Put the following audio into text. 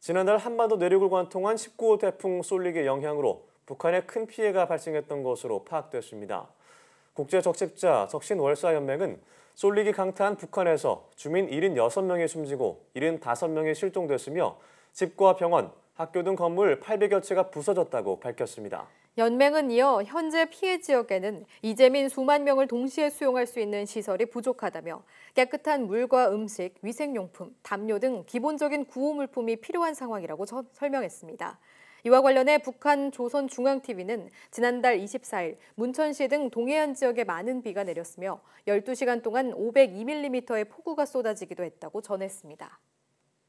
지난달 한반도 내륙을 관통한 19호 태풍 쏠릭의 영향으로 북한에 큰 피해가 발생했던 것으로 파악됐습니다. 국제적십자 적신월사연맹은 쏠릭이 강타한 북한에서 주민 76명이 숨지고 75명이 실종됐으며 집과 병원, 학교 등 건물 800여 채가 부서졌다고 밝혔습니다. 연맹은 이어 현재 피해 지역에는 이재민 수만 명을 동시에 수용할 수 있는 시설이 부족하다며 깨끗한 물과 음식, 위생용품, 담요 등 기본적인 구호물품이 필요한 상황이라고 설명했습니다. 이와 관련해 북한 조선중앙TV는 지난달 24일 문천시 등 동해안 지역에 많은 비가 내렸으며 12시간 동안 502mm의 폭우가 쏟아지기도 했다고 전했습니다.